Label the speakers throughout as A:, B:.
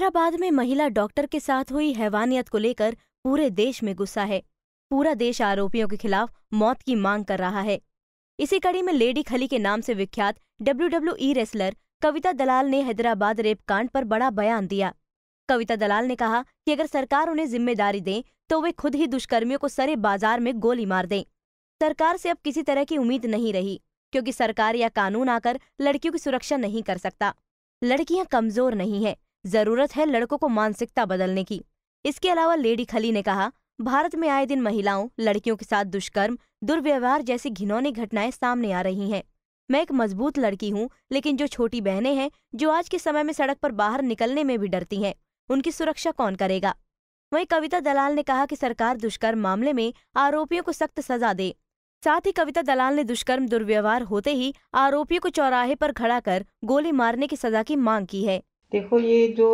A: हैदराबाद में महिला डॉक्टर के साथ हुई हैवानियत को लेकर पूरे देश में गुस्सा है पूरा देश आरोपियों के खिलाफ मौत की मांग कर रहा है इसी कड़ी में लेडी खली के नाम से विख्यात ई रेसलर कविता दलाल ने हैदराबाद रेप कांड पर बड़ा बयान दिया कविता दलाल ने कहा कि अगर सरकार उन्हें जिम्मेदारी दें तो वे खुद ही दुष्कर्मियों को सरे बाजार में गोली मार दें सरकार से अब किसी तरह की उम्मीद नहीं रही क्योंकि सरकार या कानून आकर लड़कियों की सुरक्षा नहीं कर सकता लड़कियां कमजोर नहीं हैं जरूरत है लड़कों को मानसिकता बदलने की इसके अलावा लेडी खली ने कहा भारत में आए दिन महिलाओं लड़कियों के साथ दुष्कर्म दुर्व्यवहार जैसी घिनौनी घटनाएं सामने आ रही हैं मैं एक मजबूत लड़की हूँ लेकिन जो छोटी बहनें हैं जो आज के समय में सड़क पर बाहर निकलने में भी डरती हैं उनकी सुरक्षा कौन करेगा वहीं कविता दलाल ने कहा कि सरकार दुष्कर्म मामले में आरोपियों को सख्त सजा दे साथ ही कविता दलाल ने दुष्कर्म दुर्व्यवहार होते ही आरोपियों को चौराहे पर खड़ा कर गोली मारने की सजा की मांग की है देखो ये जो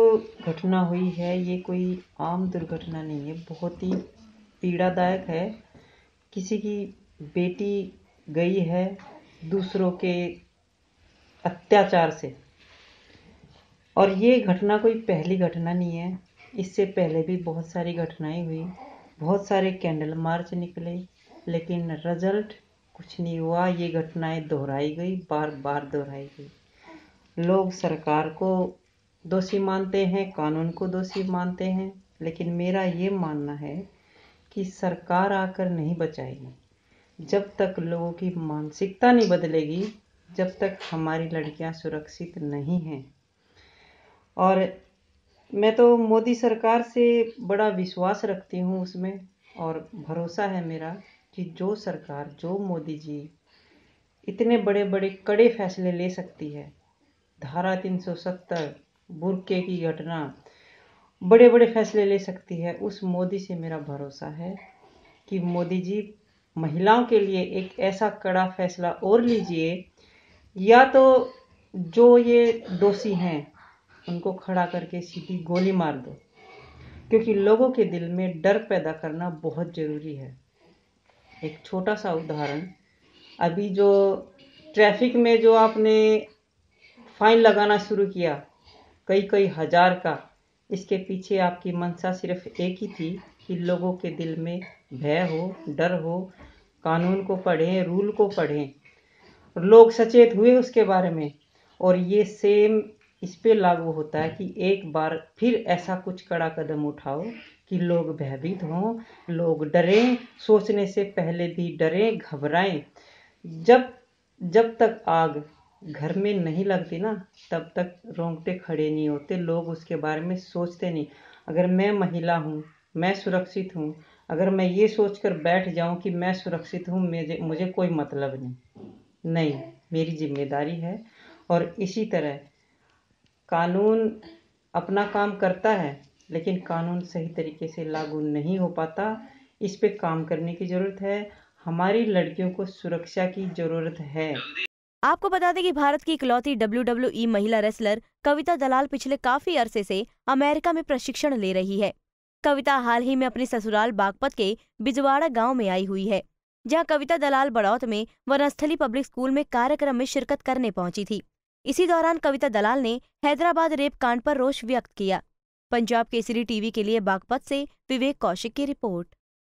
B: घटना हुई है ये कोई आम दुर्घटना नहीं है बहुत ही पीड़ादायक है किसी की बेटी गई है दूसरों के अत्याचार से और ये घटना कोई पहली घटना नहीं है इससे पहले भी बहुत सारी घटनाएं हुई बहुत सारे कैंडल मार्च निकले लेकिन रिजल्ट कुछ नहीं हुआ ये घटनाएं दोहराई गई बार बार दोहराई गई लोग सरकार को दोषी मानते हैं कानून को दोषी मानते हैं लेकिन मेरा ये मानना है कि सरकार आकर नहीं बचाएगी जब तक लोगों की मानसिकता नहीं बदलेगी जब तक हमारी लड़कियां सुरक्षित नहीं हैं और मैं तो मोदी सरकार से बड़ा विश्वास रखती हूँ उसमें और भरोसा है मेरा कि जो सरकार जो मोदी जी इतने बड़े बड़े कड़े फैसले ले सकती है धारा 370 बुरके की घटना बड़े बड़े फैसले ले सकती है उस मोदी से मेरा भरोसा है कि मोदी जी महिलाओं के लिए एक ऐसा कड़ा फैसला और लीजिए या तो जो ये दोषी हैं उनको खड़ा करके सीधी गोली मार दो क्योंकि लोगों के दिल में डर पैदा करना बहुत ज़रूरी है एक छोटा सा उदाहरण अभी जो ट्रैफिक में जो आपने फाइन लगाना शुरू किया कई कई हजार का इसके पीछे आपकी मंशा सिर्फ एक ही थी कि लोगों के दिल में भय हो डर हो कानून को पढ़ें रूल को पढ़ें लोग सचेत हुए उसके बारे में और ये सेम इस पे लागू होता है कि एक बार फिर ऐसा कुछ कड़ा कदम उठाओ कि लोग भयभीत हों लोग डरें सोचने से पहले भी डरें घबराएं जब जब तक आग घर में नहीं लगती ना तब तक रोंगटे खड़े नहीं होते लोग उसके बारे में सोचते नहीं अगर मैं महिला हूँ मैं सुरक्षित हूँ अगर मैं ये सोचकर बैठ जाऊँ कि मैं सुरक्षित हूँ मुझे मुझे कोई मतलब नहीं नहीं मेरी जिम्मेदारी है और इसी तरह कानून अपना काम करता है लेकिन कानून सही तरीके से लागू नहीं हो पाता इस पे काम करने की ज़रूरत है हमारी लड़कियों को सुरक्षा की ज़रूरत है
A: आपको बता दें कि भारत की इकलौती डब्ल्यू e महिला रेसलर कविता दलाल पिछले काफी अरसे से अमेरिका में प्रशिक्षण ले रही है कविता हाल ही में अपने ससुराल बागपत के बिजवाड़ा गांव में आई हुई है जहां कविता दलाल बड़ौत में वनस्थली पब्लिक स्कूल में कार्यक्रम में शिरकत करने पहुंची थी इसी दौरान कविता दलाल ने हैदराबाद रेप कांड पर रोष व्यक्त किया पंजाब केसरी टीवी के लिए बागपत से विवेक कौशिक की रिपोर्ट